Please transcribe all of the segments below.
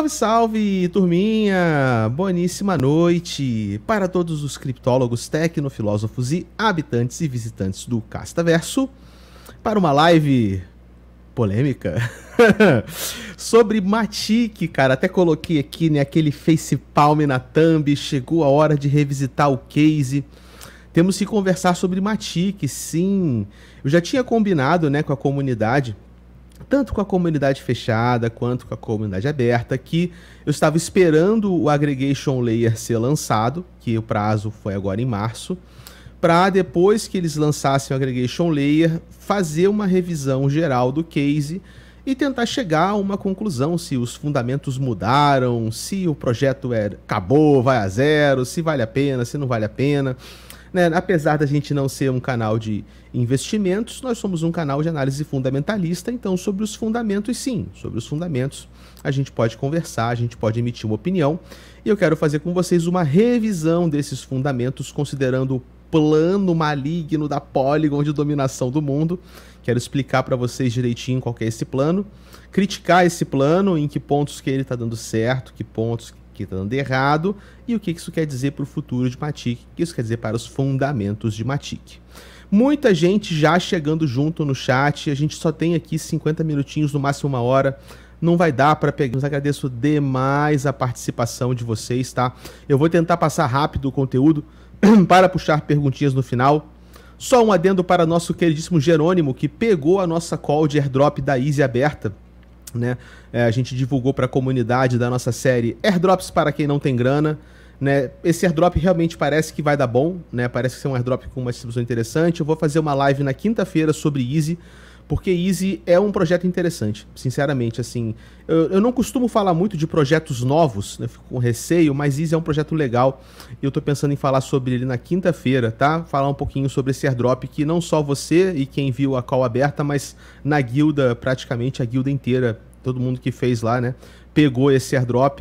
Salve, salve, turminha! Boníssima noite para todos os criptólogos, tecnofilósofos e habitantes e visitantes do Castaverso para uma live polêmica sobre Matic, cara. Até coloquei aqui, né, aquele face palm na thumb, chegou a hora de revisitar o case. Temos que conversar sobre Matic, sim. Eu já tinha combinado, né, com a comunidade tanto com a comunidade fechada quanto com a comunidade aberta, que eu estava esperando o Aggregation Layer ser lançado, que o prazo foi agora em março, para depois que eles lançassem o Aggregation Layer, fazer uma revisão geral do case e tentar chegar a uma conclusão se os fundamentos mudaram, se o projeto é, acabou, vai a zero, se vale a pena, se não vale a pena. Né? Apesar da gente não ser um canal de investimentos, nós somos um canal de análise fundamentalista, então sobre os fundamentos, sim, sobre os fundamentos a gente pode conversar, a gente pode emitir uma opinião. E eu quero fazer com vocês uma revisão desses fundamentos, considerando o plano maligno da Polygon de dominação do mundo. Quero explicar para vocês direitinho qual é esse plano, criticar esse plano, em que pontos que ele está dando certo, que pontos aqui está dando errado, e o que isso quer dizer para o futuro de Matic, o que isso quer dizer para os fundamentos de Matic. Muita gente já chegando junto no chat, a gente só tem aqui 50 minutinhos, no máximo uma hora, não vai dar para pegar. Mas agradeço demais a participação de vocês, tá? Eu vou tentar passar rápido o conteúdo para puxar perguntinhas no final. Só um adendo para nosso queridíssimo Jerônimo, que pegou a nossa call de airdrop da Easy aberta né? É, a gente divulgou para a comunidade da nossa série Airdrops para quem não tem grana. Né? Esse airdrop realmente parece que vai dar bom, né? parece ser um airdrop com uma distribuição interessante. Eu vou fazer uma live na quinta-feira sobre Easy. Porque Easy é um projeto interessante, sinceramente, assim. Eu, eu não costumo falar muito de projetos novos, né? eu fico com receio, mas Easy é um projeto legal. E eu tô pensando em falar sobre ele na quinta-feira, tá? Falar um pouquinho sobre esse airdrop que não só você e quem viu a call aberta, mas na guilda, praticamente a guilda inteira, todo mundo que fez lá, né? Pegou esse airdrop.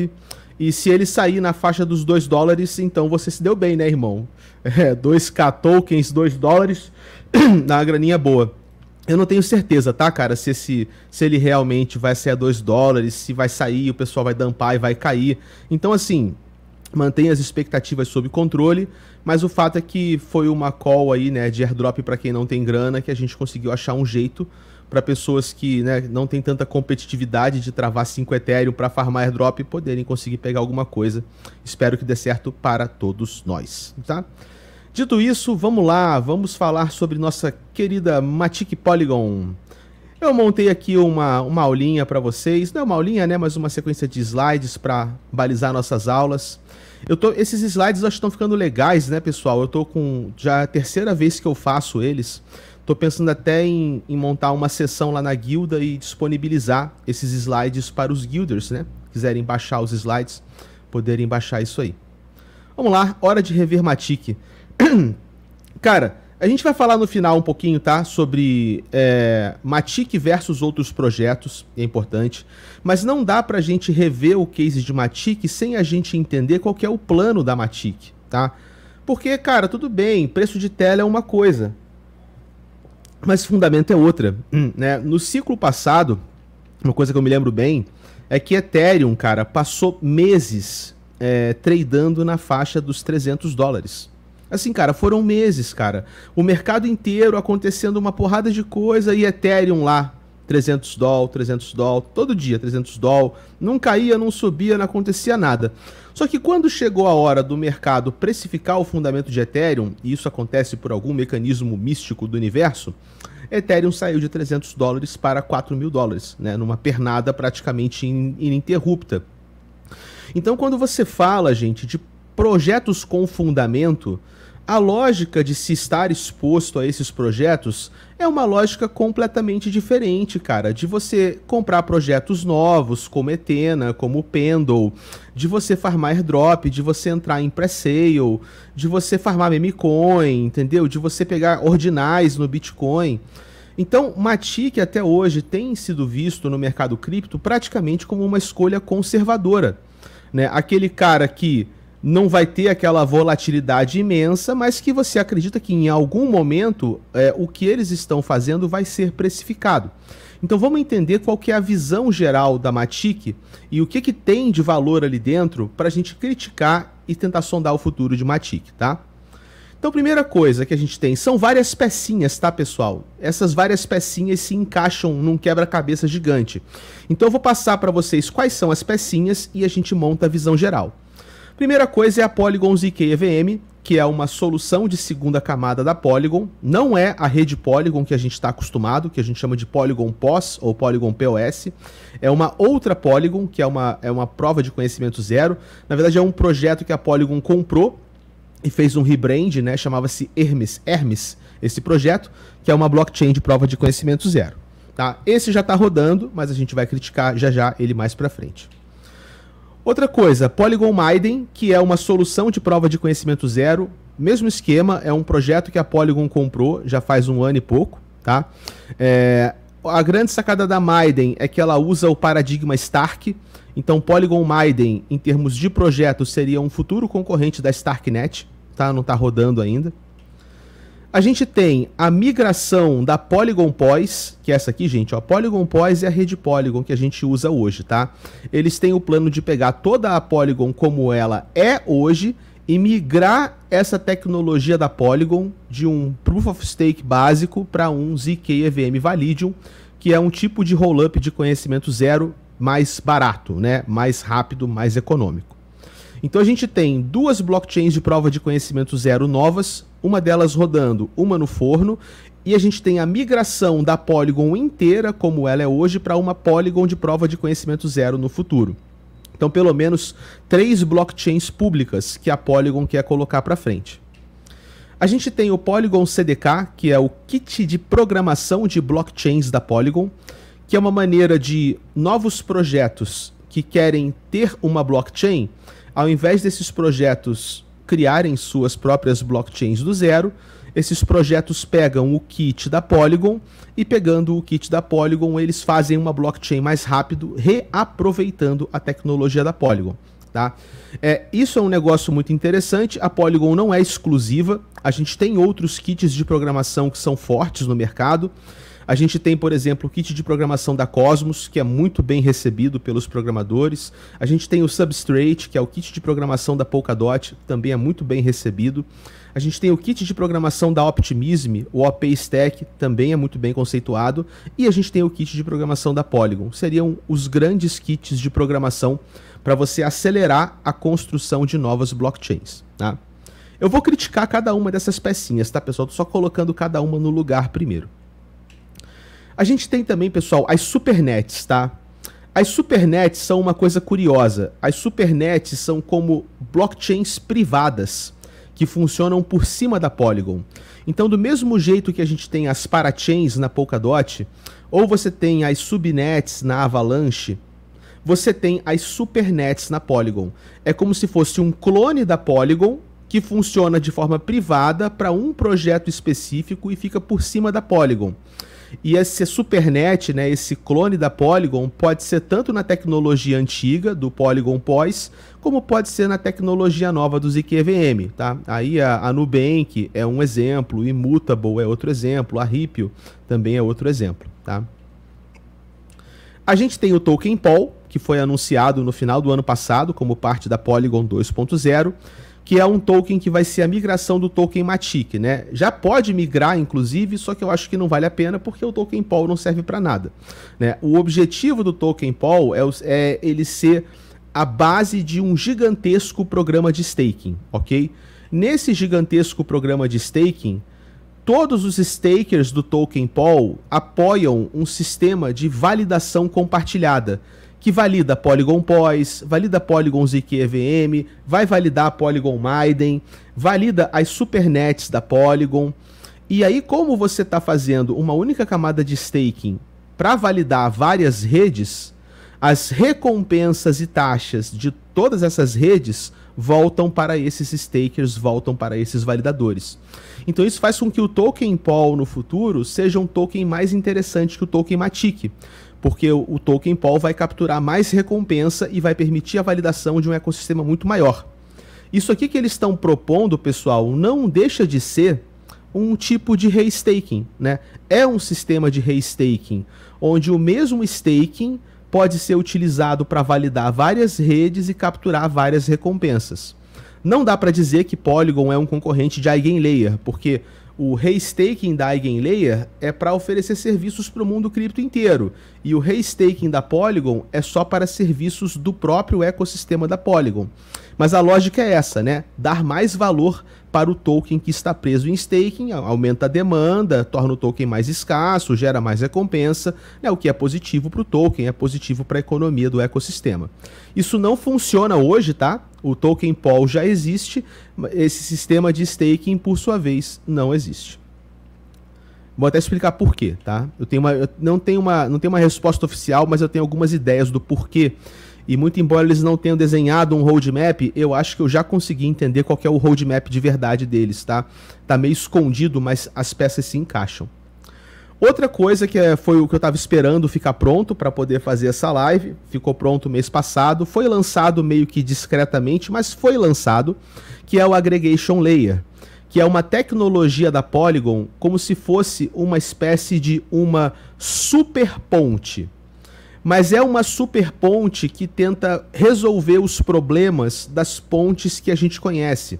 E se ele sair na faixa dos 2 dólares, então você se deu bem, né, irmão? 2k é, tokens, 2 dólares, na graninha boa. Eu não tenho certeza, tá, cara, se, esse, se ele realmente vai ser a 2 dólares, se vai sair, o pessoal vai dampar e vai cair. Então, assim, mantenha as expectativas sob controle, mas o fato é que foi uma call aí, né, de airdrop para quem não tem grana, que a gente conseguiu achar um jeito para pessoas que né, não tem tanta competitividade de travar 5 Ethereum para farmar airdrop poderem conseguir pegar alguma coisa. Espero que dê certo para todos nós, tá? Dito isso, vamos lá, vamos falar sobre nossa querida Matic Polygon. Eu montei aqui uma, uma aulinha para vocês, não é uma aulinha, né, mas uma sequência de slides para balizar nossas aulas. Eu tô, esses slides acho que estão ficando legais, né, pessoal? Eu estou com já é a terceira vez que eu faço eles. Estou pensando até em, em, montar uma sessão lá na guilda e disponibilizar esses slides para os guilders, né? Quiserem baixar os slides, poderem baixar isso aí. Vamos lá, hora de rever Matic. Cara, a gente vai falar no final um pouquinho, tá? Sobre é, Matic versus outros projetos, é importante. Mas não dá pra gente rever o case de Matic sem a gente entender qual é o plano da Matic, tá? Porque, cara, tudo bem, preço de tela é uma coisa. Mas fundamento é outra, né? No ciclo passado, uma coisa que eu me lembro bem é que Ethereum, cara, passou meses é, tradando na faixa dos 300 dólares. Assim, cara, foram meses, cara. O mercado inteiro acontecendo uma porrada de coisa e Ethereum lá, 300 doll, 300 doll, todo dia 300 doll. Não caía, não subia, não acontecia nada. Só que quando chegou a hora do mercado precificar o fundamento de Ethereum, e isso acontece por algum mecanismo místico do universo, Ethereum saiu de 300 dólares para 4 mil dólares, né, numa pernada praticamente ininterrupta. Então, quando você fala, gente, de projetos com fundamento, a lógica de se estar exposto a esses projetos é uma lógica completamente diferente, cara, de você comprar projetos novos, como Etena, como Pendle, de você farmar airdrop, de você entrar em pre-sale, de você farmar memecoin, entendeu? De você pegar ordinais no Bitcoin. Então, Matic até hoje tem sido visto no mercado cripto praticamente como uma escolha conservadora, né? Aquele cara que não vai ter aquela volatilidade imensa, mas que você acredita que em algum momento é, o que eles estão fazendo vai ser precificado. Então vamos entender qual que é a visão geral da Matic e o que, que tem de valor ali dentro para a gente criticar e tentar sondar o futuro de Matic, tá? Então, primeira coisa que a gente tem são várias pecinhas, tá, pessoal? Essas várias pecinhas se encaixam num quebra-cabeça gigante. Então, eu vou passar para vocês quais são as pecinhas e a gente monta a visão geral. Primeira coisa é a Polygon ZK EVM, que é uma solução de segunda camada da Polygon. Não é a rede Polygon que a gente está acostumado, que a gente chama de Polygon POS ou Polygon POS. É uma outra Polygon, que é uma, é uma prova de conhecimento zero. Na verdade, é um projeto que a Polygon comprou e fez um rebrand, né? Chamava-se Hermes, Hermes, esse projeto, que é uma blockchain de prova de conhecimento zero. Tá? Esse já está rodando, mas a gente vai criticar já já ele mais para frente. Outra coisa, Polygon Maiden, que é uma solução de prova de conhecimento zero, mesmo esquema, é um projeto que a Polygon comprou já faz um ano e pouco, tá? É, a grande sacada da Maiden é que ela usa o paradigma Stark, então Polygon Maiden, em termos de projeto, seria um futuro concorrente da Starknet, tá? Não está rodando ainda. A gente tem a migração da Polygon Poise, que é essa aqui, gente, ó, Polygon Poise é a rede Polygon que a gente usa hoje, tá? Eles têm o plano de pegar toda a Polygon como ela é hoje e migrar essa tecnologia da Polygon de um Proof of Stake básico para um ZK EVM Validium, que é um tipo de roll-up de conhecimento zero mais barato, né? Mais rápido, mais econômico. Então a gente tem duas blockchains de prova de conhecimento zero novas, uma delas rodando, uma no forno, e a gente tem a migração da Polygon inteira, como ela é hoje, para uma Polygon de prova de conhecimento zero no futuro. Então, pelo menos três blockchains públicas que a Polygon quer colocar para frente. A gente tem o Polygon CDK, que é o kit de programação de blockchains da Polygon, que é uma maneira de novos projetos que querem ter uma blockchain ao invés desses projetos criarem suas próprias blockchains do zero, esses projetos pegam o kit da Polygon e pegando o kit da Polygon, eles fazem uma blockchain mais rápido, reaproveitando a tecnologia da Polygon. Tá? É, isso é um negócio muito interessante. A Polygon não é exclusiva. A gente tem outros kits de programação que são fortes no mercado. A gente tem, por exemplo, o kit de programação da Cosmos, que é muito bem recebido pelos programadores. A gente tem o Substrate, que é o kit de programação da Polkadot, também é muito bem recebido. A gente tem o kit de programação da Optimism, o OP Stack, também é muito bem conceituado. E a gente tem o kit de programação da Polygon. Seriam os grandes kits de programação para você acelerar a construção de novas blockchains. Tá? Eu vou criticar cada uma dessas pecinhas, tá, pessoal? Tô só colocando cada uma no lugar primeiro. A gente tem também, pessoal, as supernets, tá? As supernets são uma coisa curiosa. As supernets são como blockchains privadas que funcionam por cima da Polygon. Então, do mesmo jeito que a gente tem as parachains na Polkadot, ou você tem as subnets na Avalanche, você tem as supernets na Polygon. É como se fosse um clone da Polygon que funciona de forma privada para um projeto específico e fica por cima da Polygon. E esse Supernet, né, esse clone da Polygon, pode ser tanto na tecnologia antiga do Polygon POS, como pode ser na tecnologia nova do ZQVM, tá? Aí a, a Nubank é um exemplo, Immutable é outro exemplo, a Ripio também é outro exemplo, tá? A gente tem o token Pol, que foi anunciado no final do ano passado como parte da Polygon 2.0 que é um token que vai ser a migração do token Matic, né? Já pode migrar, inclusive, só que eu acho que não vale a pena porque o token Paul não serve para nada, né? O objetivo do token Paul é, é ele ser a base de um gigantesco programa de staking, ok? Nesse gigantesco programa de staking, todos os stakers do token Paul apoiam um sistema de validação compartilhada, que valida Polygon POS, valida Polygon ZK vai validar Polygon Maiden, valida as supernets da Polygon. E aí, como você está fazendo uma única camada de staking para validar várias redes, as recompensas e taxas de todas essas redes voltam para esses stakers, voltam para esses validadores. Então isso faz com que o token Pol no futuro seja um token mais interessante que o token Matic, porque o, token Paul vai capturar mais recompensa e vai permitir a validação de um ecossistema muito maior. Isso aqui que eles estão propondo, pessoal, não deixa de ser um tipo de re-staking, né? É um sistema de re-staking onde o mesmo staking pode ser utilizado para validar várias redes e capturar várias recompensas. Não dá para dizer que Polygon é um concorrente de EigenLayer, porque o restaking da EigenLayer é para oferecer serviços para o mundo cripto inteiro, e o restaking da Polygon é só para serviços do próprio ecossistema da Polygon. Mas a lógica é essa, né? Dar mais valor para o token que está preso em staking, aumenta a demanda, torna o token mais escasso, gera mais recompensa, né? o que é positivo para o token, é positivo para a economia do ecossistema. Isso não funciona hoje, tá? O token Paul já existe, esse sistema de staking, por sua vez, não existe. Vou até explicar por quê, tá? Eu, tenho uma, eu não, tenho uma, não tenho uma resposta oficial, mas eu tenho algumas ideias do porquê. E muito embora eles não tenham desenhado um roadmap, eu acho que eu já consegui entender qual é o roadmap de verdade deles, tá? Tá meio escondido, mas as peças se encaixam. Outra coisa que eh, foi o que eu estava esperando ficar pronto para poder fazer essa live, ficou pronto mês passado, foi lançado meio que discretamente, mas foi lançado, que é o Aggregation Layer, que é uma tecnologia da Polygon como se fosse uma espécie de uma super ponte. Mas é uma super ponte que tenta resolver os problemas das pontes que a gente conhece.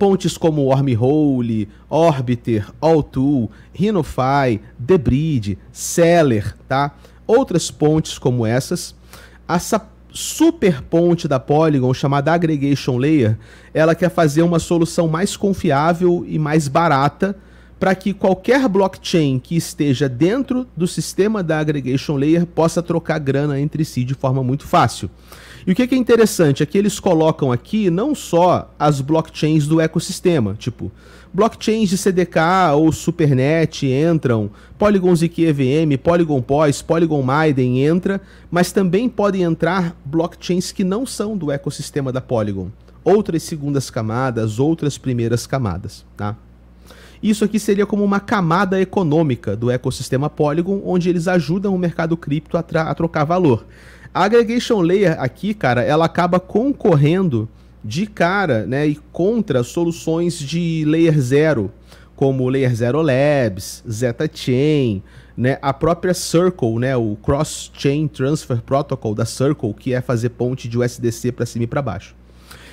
Pontes como Wormhole, Orbiter, Alltool, RhinoFi, Rhinofy, Debrid, Seller, tá? Outras pontes como essas. Essa super ponte da Polygon, chamada Aggregation Layer, ela quer fazer uma solução mais confiável e mais barata para que qualquer blockchain que esteja dentro do sistema da Aggregation Layer possa trocar grana entre si de forma muito fácil. E o que é, interessante é que eles colocam aqui não só as blockchains do ecossistema, tipo blockchains de CDK ou Supernet entram, Polygon zkVM Polygon POS, Polygon Maiden entra, mas também podem entrar blockchains que não são do ecossistema da Polygon. Outras segundas camadas, outras primeiras camadas, tá? Isso aqui seria como uma camada econômica do ecossistema Polygon, onde eles ajudam o mercado cripto a, a trocar valor. A aggregation layer aqui, cara, ela acaba concorrendo de cara né, e contra soluções de layer zero, como Layer Zero Labs, Zeta Chain, né, a própria Circle, né, o Cross Chain Transfer Protocol da Circle, que é fazer ponte de USDC para cima e para baixo.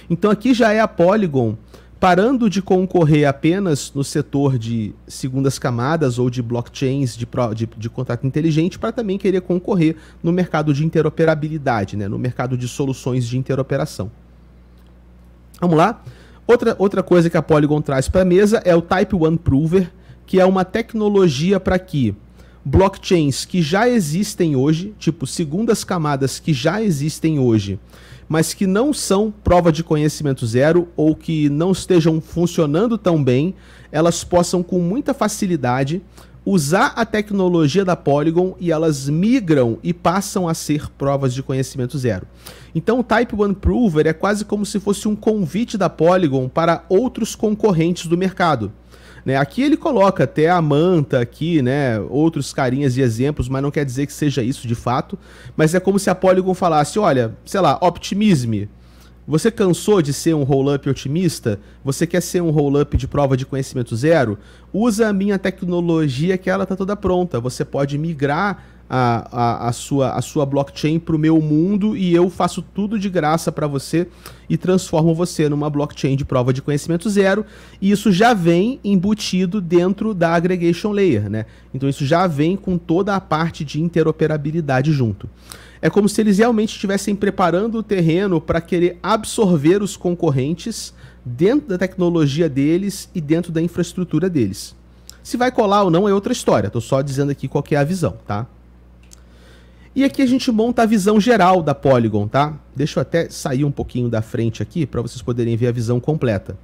Então aqui já é a Polygon parando de concorrer apenas no setor de segundas camadas ou de blockchains de, de, de contrato inteligente, para também querer concorrer no mercado de interoperabilidade, né? no mercado de soluções de interoperação. Vamos lá? Outra, outra coisa que a Polygon traz para a mesa é o Type 1 Prover, que é uma tecnologia para que blockchains que já existem hoje, tipo segundas camadas que já existem hoje, mas que não são prova de conhecimento zero ou que não estejam funcionando tão bem, elas possam com muita facilidade usar a tecnologia da Polygon e elas migram e passam a ser provas de conhecimento zero. Então o Type 1 Prover é quase como se fosse um convite da Polygon para outros concorrentes do mercado. Né? Aqui ele coloca até a Manta aqui, né? Outros carinhas e exemplos, mas não quer dizer que seja isso de fato. Mas é como se a Polygon falasse, olha, sei lá, optimisme. Você cansou de ser um roll-up otimista? Você quer ser um roll-up de prova de conhecimento zero? Usa a minha tecnologia que ela está toda pronta. Você pode migrar a, a, a, sua, a sua blockchain para o meu mundo e eu faço tudo de graça para você e transformo você numa blockchain de prova de conhecimento zero. E isso já vem embutido dentro da aggregation layer, né? Então isso já vem com toda a parte de interoperabilidade junto. É como se eles realmente estivessem preparando o terreno para querer absorver os concorrentes dentro da tecnologia deles e dentro da infraestrutura deles. Se vai colar ou não é outra história, tô só dizendo aqui qual é a visão, tá? E aqui a gente monta a visão geral da Polygon, tá? Deixa eu até sair um pouquinho da frente aqui para vocês poderem ver a visão completa.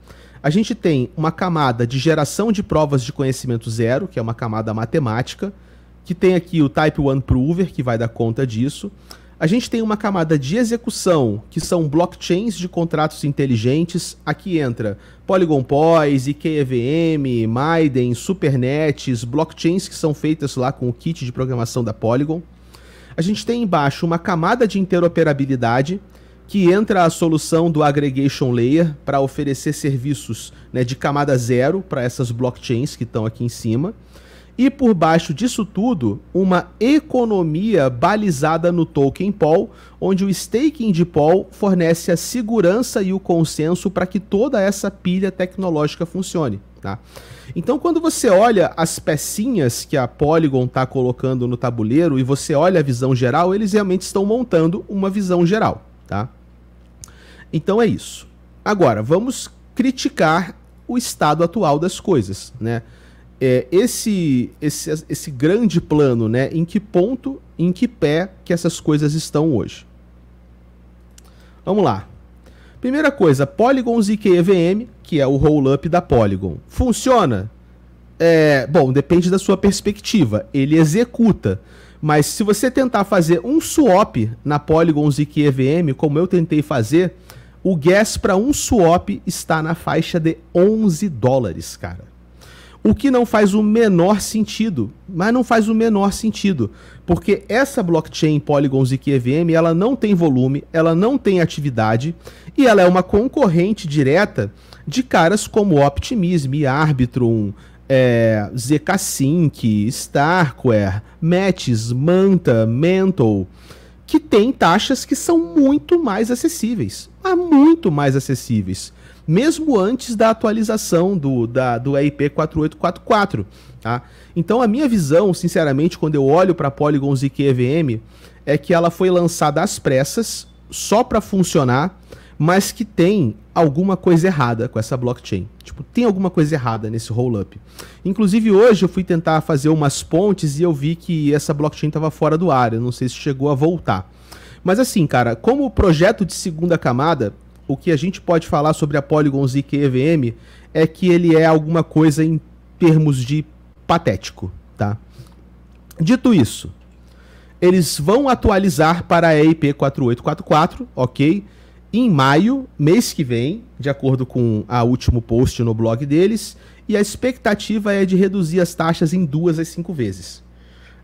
A gente tem uma camada de geração de provas de conhecimento zero, que é uma camada matemática, que tem aqui o Type 1 Prover, que vai dar conta disso. A gente tem uma camada de execução, que são blockchains de contratos inteligentes. Aqui entra Polygon Poise, IKEVM, Maiden, Supernets, blockchains que são feitas lá com o kit de programação da Polygon a gente tem embaixo uma camada de interoperabilidade que entra a solução do aggregation layer para oferecer serviços né, de camada zero para essas blockchains que estão aqui em cima. E por baixo disso tudo, uma economia balizada no token pool, onde o staking de pool fornece a segurança e o consenso para que toda essa pilha tecnológica funcione. Tá? Então, quando você olha as pecinhas que a Polygon está colocando no tabuleiro e você olha a visão geral, eles realmente estão montando uma visão geral, tá? Então é isso. Agora, vamos criticar o estado atual das coisas, né? É, esse, esse, esse grande plano, né? Em que ponto, em que pé que essas coisas estão hoje? Vamos lá. Primeira coisa, Polygons e que é o roll-up da Polygon. Funciona? É, bom, depende da sua perspectiva. Ele executa. Mas se você tentar fazer um swap na Polygon ZK EVM, como eu tentei fazer, o gas para um swap está na faixa de 11 dólares, cara. O que não faz o menor sentido, mas não faz o menor sentido, porque essa blockchain Polygon ZK EVM, ela não tem volume, ela não tem atividade e ela é uma concorrente direta de caras como Optimism, Arbitrum, é, ZK Sync, Starkware, Matches, Manta, Mental, que tem taxas que são muito mais acessíveis. Mas muito mais acessíveis. Mesmo antes da atualização do, da, do EIP 4844. Tá? Então, a minha visão, sinceramente, quando eu olho para Polygon ZK EVM, é que ela foi lançada às pressas, só para funcionar mas que tem alguma coisa errada com essa blockchain. Tipo, tem alguma coisa errada nesse roll-up. Inclusive, hoje eu fui tentar fazer umas pontes e eu vi que essa blockchain estava fora do ar. Eu não sei se chegou a voltar. Mas assim, cara, como projeto de segunda camada, o que a gente pode falar sobre a Polygon ZK EVM é que ele é alguma coisa em termos de patético, tá? Dito isso, eles vão atualizar para a EIP 4844, ok? em maio, mês que vem, de acordo com o último post no blog deles, e a expectativa é de reduzir as taxas em duas a cinco vezes.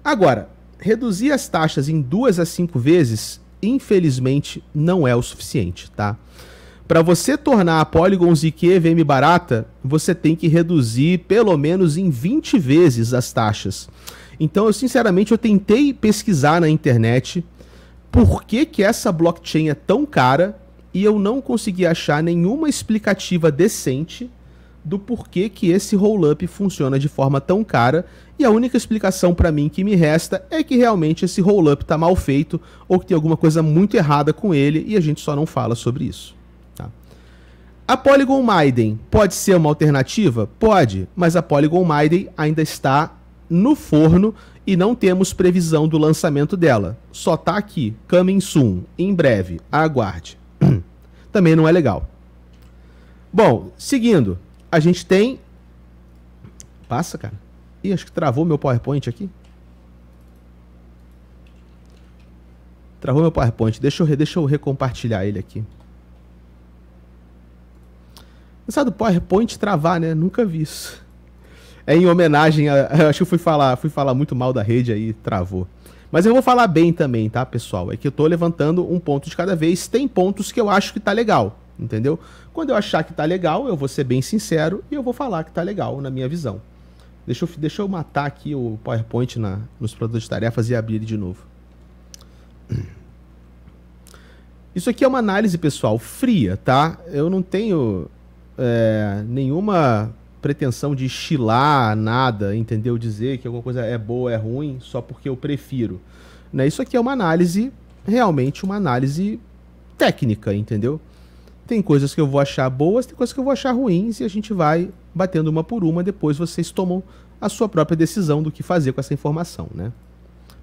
Agora, reduzir as taxas em duas a cinco vezes, infelizmente, não é o suficiente, tá? Para você tornar a Polygon ZK VM barata, você tem que reduzir pelo menos em 20 vezes as taxas. Então, eu sinceramente eu tentei pesquisar na internet por que, que essa blockchain é tão cara e eu não consegui achar nenhuma explicativa decente do porquê que esse roll-up funciona de forma tão cara, e a única explicação para mim que me resta é que realmente esse roll-up está mal feito ou que tem alguma coisa muito errada com ele e a gente só não fala sobre isso. Tá? A Polygon Maiden pode ser uma alternativa? Pode, mas a Polygon Maiden ainda está no forno e não temos previsão do lançamento dela. Só está aqui, coming soon, em breve, aguarde também não é legal. Bom, seguindo, a gente tem. Passa, cara. Ih, acho que travou meu PowerPoint aqui. Travou meu PowerPoint. Deixa eu, deixa eu recompartilhar ele aqui. Pensado PowerPoint travar, né? Nunca vi isso. É em homenagem a. Acho que eu fui falar, fui falar muito mal da rede aí, travou. Mas eu vou falar bem também, tá, pessoal? É que eu tô levantando um ponto de cada vez. Tem pontos que eu acho que tá legal, entendeu? Quando eu achar que tá legal, eu vou ser bem sincero e eu vou falar que tá legal na minha visão. Deixa eu, deixa eu matar aqui o PowerPoint na, nos produtos de tarefas e abrir ele de novo. Isso aqui é uma análise, pessoal, fria, tá? Eu não tenho é, nenhuma pretensão de chilar nada, entendeu? Dizer que alguma coisa é boa, é ruim, só porque eu prefiro. Né? Isso aqui é uma análise, realmente uma análise técnica, entendeu? Tem coisas que eu vou achar boas, tem coisas que eu vou achar ruins, e a gente vai batendo uma por uma, depois vocês tomam a sua própria decisão do que fazer com essa informação, né?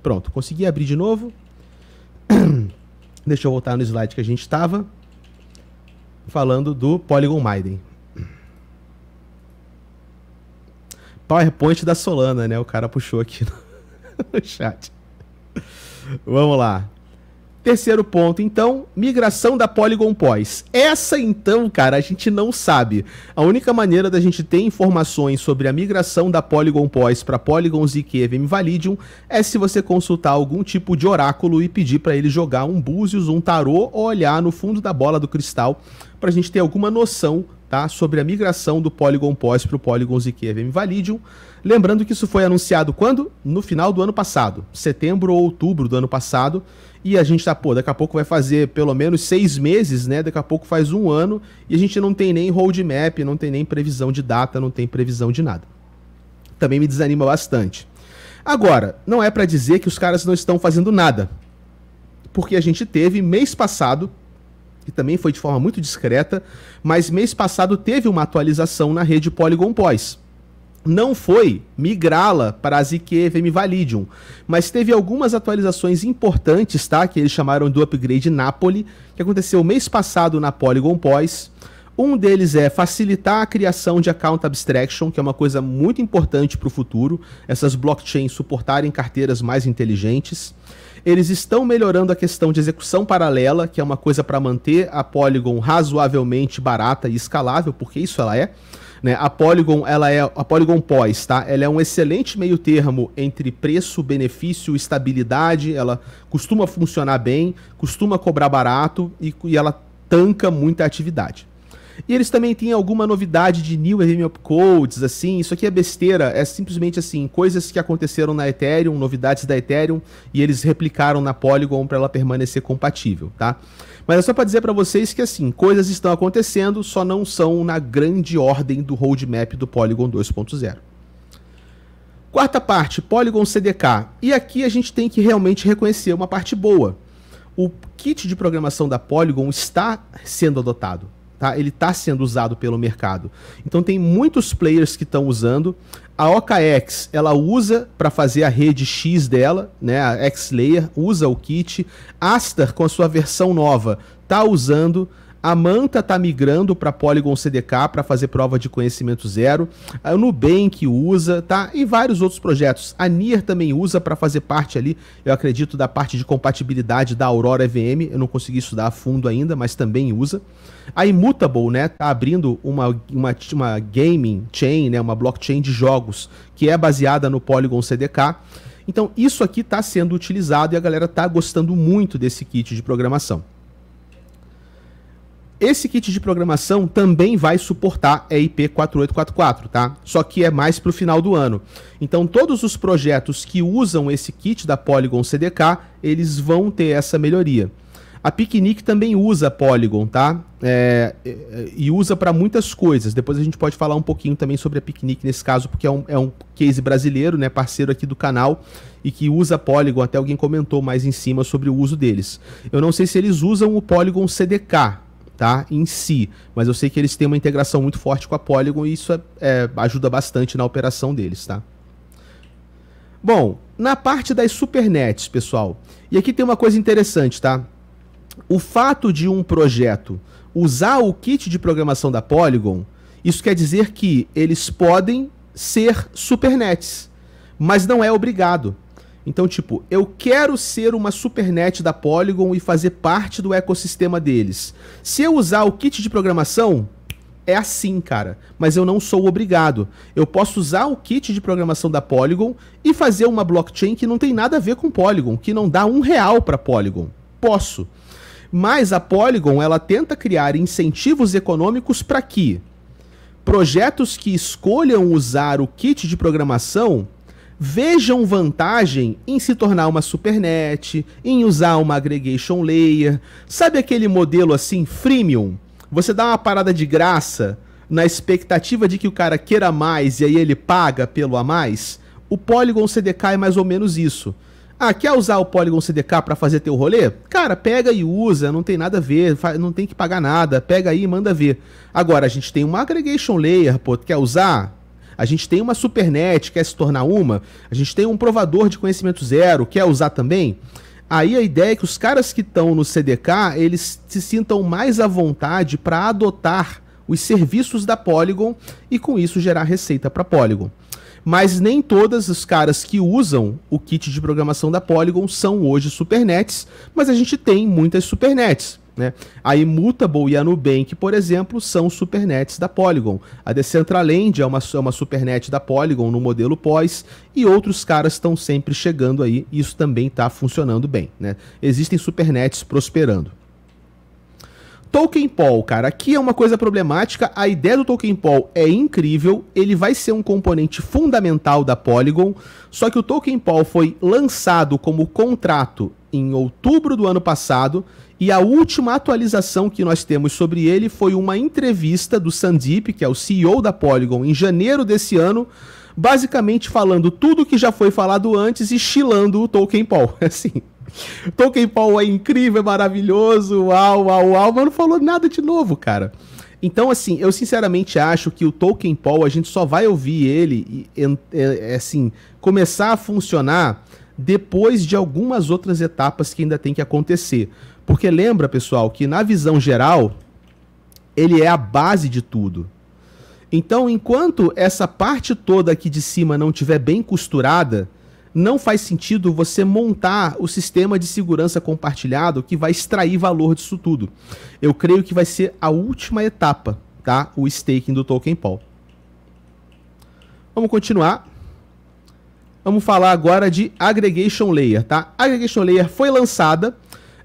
Pronto, consegui abrir de novo. Deixa eu voltar no slide que a gente estava falando do Polygon Maiden. PowerPoint da Solana, né? O cara puxou aqui no, no chat. Vamos lá. Terceiro ponto, então, migração da Polygon POS. Essa, então, cara, a gente não sabe. A única maneira da gente ter informações sobre a migração da Polygon POS para Polygon ZK EVM Validium é se você consultar algum tipo de oráculo e pedir para ele jogar um búzios, um tarô ou olhar no fundo da bola do cristal para a gente ter alguma noção tá? sobre a migração do Polygon POS para o Polygon ZK VM Validium. Lembrando que isso foi anunciado quando? No final do ano passado, setembro ou outubro do ano passado. E a gente tá, pô, daqui a pouco vai fazer pelo menos seis meses, né? Daqui a pouco faz um ano e a gente não tem nem roadmap, não tem nem previsão de data, não tem previsão de nada. Também me desanima bastante. Agora, não é para dizer que os caras não estão fazendo nada. Porque a gente teve mês passado que também foi de forma muito discreta, mas mês passado teve uma atualização na rede Polygon POS. Não foi migrá-la para a zkVM Validium, mas teve algumas atualizações importantes, tá? Que eles chamaram do upgrade Napoli, que aconteceu mês passado na Polygon POS. Um deles é facilitar a criação de account abstraction, que é uma coisa muito importante para o futuro, essas blockchains suportarem carteiras mais inteligentes. Eles estão melhorando a questão de execução paralela, que é uma coisa para manter a Polygon razoavelmente barata e escalável, porque isso ela é. Né? A Polygon, ela é a Polygon Pós, tá? Ela é um excelente meio-termo entre preço, benefício, estabilidade. Ela costuma funcionar bem, costuma cobrar barato e, e ela tanca muita atividade. E eles também têm alguma novidade de New Ethereum Codes, assim, isso aqui é besteira, é simplesmente assim, coisas que aconteceram na Ethereum, novidades da Ethereum, e eles replicaram na Polygon para ela permanecer compatível, tá? Mas é só para dizer para vocês que assim, coisas estão acontecendo, só não são na grande ordem do roadmap do Polygon 2.0. Quarta parte, Polygon CDK. E aqui a gente tem que realmente reconhecer uma parte boa. O kit de programação da Polygon está sendo adotado. Tá? Ele está sendo usado pelo mercado. Então tem muitos players que estão usando. A OKX ela usa para fazer a rede X dela, né? A Xlayer usa o kit. Aster com a sua versão nova está usando. A Manta está migrando para Polygon CDK para fazer prova de conhecimento zero. A Nubank usa, tá? E vários outros projetos. A Nier também usa para fazer parte ali, eu acredito, da parte de compatibilidade da Aurora EVM. Eu não consegui estudar a fundo ainda, mas também usa. A Immutable, né, tá abrindo uma, uma, uma gaming chain, né, uma blockchain de jogos, que é baseada no Polygon CDK. Então, isso aqui está sendo utilizado e a galera está gostando muito desse kit de programação. Esse kit de programação também vai suportar EIP 4844, tá? Só que é mais para o final do ano. Então, todos os projetos que usam esse kit da Polygon CDK, eles vão ter essa melhoria. A Picnic também usa Polygon, tá? É, é, é e usa para muitas coisas. Depois a gente pode falar um pouquinho também sobre a Picnic nesse caso, porque é um, é um case brasileiro, né? Parceiro aqui do canal e que usa Polygon. Até alguém comentou mais em cima sobre o uso deles. Eu não sei se eles usam o Polygon CDK, tá? Em si. Mas eu sei que eles têm uma integração muito forte com a Polygon e isso é, é, ajuda bastante na operação deles, tá? Bom, na parte das supernets, pessoal, e aqui tem uma coisa interessante, tá? O fato de um projeto usar o kit de programação da Polygon, isso quer dizer que eles podem ser supernets, mas não é obrigado. Então, tipo, eu quero ser uma supernet da Polygon e fazer parte do ecossistema deles. Se eu usar o kit de programação, é assim, cara. Mas eu não sou obrigado. Eu posso usar o kit de programação da Polygon e fazer uma blockchain que não tem nada a ver com Polygon, que não dá um real para Polygon. Posso. Mas a Polygon ela tenta criar incentivos econômicos para que projetos que escolham usar o kit de programação vejam vantagem em se tornar uma supernet, em usar uma aggregation layer. Sabe aquele modelo assim freemium? Você dá uma parada de graça na expectativa de que o cara queira mais e aí ele paga pelo a mais? O Polygon CDK é mais ou menos isso. Ah, quer usar o Polygon CDK para fazer teu rolê? Cara, pega e usa, não tem nada a ver, não tem que pagar nada, pega aí e manda ver. Agora, a gente tem uma aggregation layer, pô, quer usar? A gente tem uma supernet, quer se tornar uma. A gente tem um provador de conhecimento zero, quer usar também. Aí a ideia é que os caras que estão no CDK, eles se sintam mais à vontade para adotar os serviços da Polygon e com isso gerar receita para Polygon. Mas nem todos os caras que usam o kit de programação da Polygon são hoje supernets, mas a gente tem muitas supernets. Né? A Immutable e a Nubank, por exemplo, são supernets da Polygon. A Decentraland é uma, é uma supernet da Polygon no modelo pós e outros caras estão sempre chegando aí. E isso também está funcionando bem. Né? Existem supernets prosperando. Token Pool, cara, aqui é uma coisa problemática. A ideia do Token Pool é incrível, ele vai ser um componente fundamental da Polygon. Só que o Token Pool foi lançado como contrato em outubro do ano passado e a última atualização que nós temos sobre ele foi uma entrevista do Sandeep, que é o CEO da Polygon, em janeiro desse ano, basicamente falando tudo que já foi falado antes e chilando o Tolkien Paul. Assim, Tolkien Paul é incrível, é maravilhoso, uau, uau, uau, mas não falou nada de novo, cara. Então, assim, eu sinceramente acho que o Tolkien Paul, a gente só vai ouvir ele, e, é, é, assim, começar a funcionar depois de algumas outras etapas que ainda tem que acontecer. Porque lembra, pessoal, que na visão geral, ele é a base de tudo. Então, enquanto essa parte toda aqui de cima não tiver bem costurada, não faz sentido você montar o sistema de segurança compartilhado que vai extrair valor disso tudo. Eu creio que vai ser a última etapa, tá? O staking do token Paul. Vamos continuar. Vamos falar agora de aggregation layer, tá? A aggregation layer foi lançada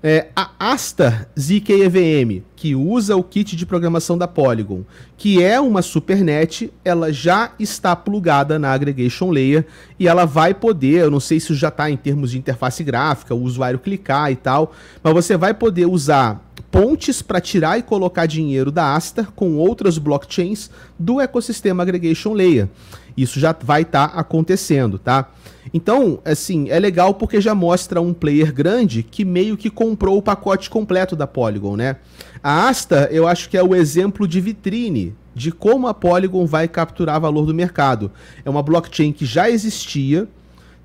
é, a Asta ZKEVM, que usa o kit de programação da Polygon, que é uma supernet, ela já está plugada na Aggregation Layer e ela vai poder, eu não sei se já está em termos de interface gráfica, o usuário clicar e tal, mas você vai poder usar pontes para tirar e colocar dinheiro da Asta com outras blockchains do ecossistema Aggregation Layer. Isso já vai estar tá acontecendo, tá? Então, assim, é legal porque já mostra um player grande que meio que comprou o pacote completo da Polygon, né? A Asta, eu acho que é o exemplo de vitrine de como a Polygon vai capturar valor do mercado. É uma blockchain que já existia,